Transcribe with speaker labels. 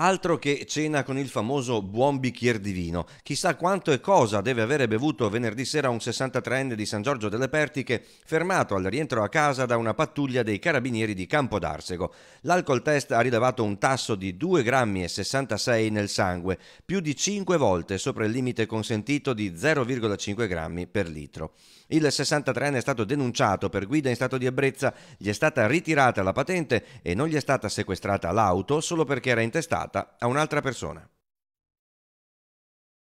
Speaker 1: Altro che cena con il famoso buon bicchiere di vino. Chissà quanto e cosa deve avere bevuto venerdì sera un 63enne di San Giorgio delle Pertiche, fermato al rientro a casa da una pattuglia dei carabinieri di Campo d'Arsego. L'alcol test ha rilevato un tasso di 2,66 grammi nel sangue, più di 5 volte sopra il limite consentito di 0,5 grammi per litro. Il 63enne è stato denunciato per guida in stato di ebbrezza, gli è stata ritirata la patente e non gli è stata sequestrata l'auto solo perché era intestata privata a un'altra persona.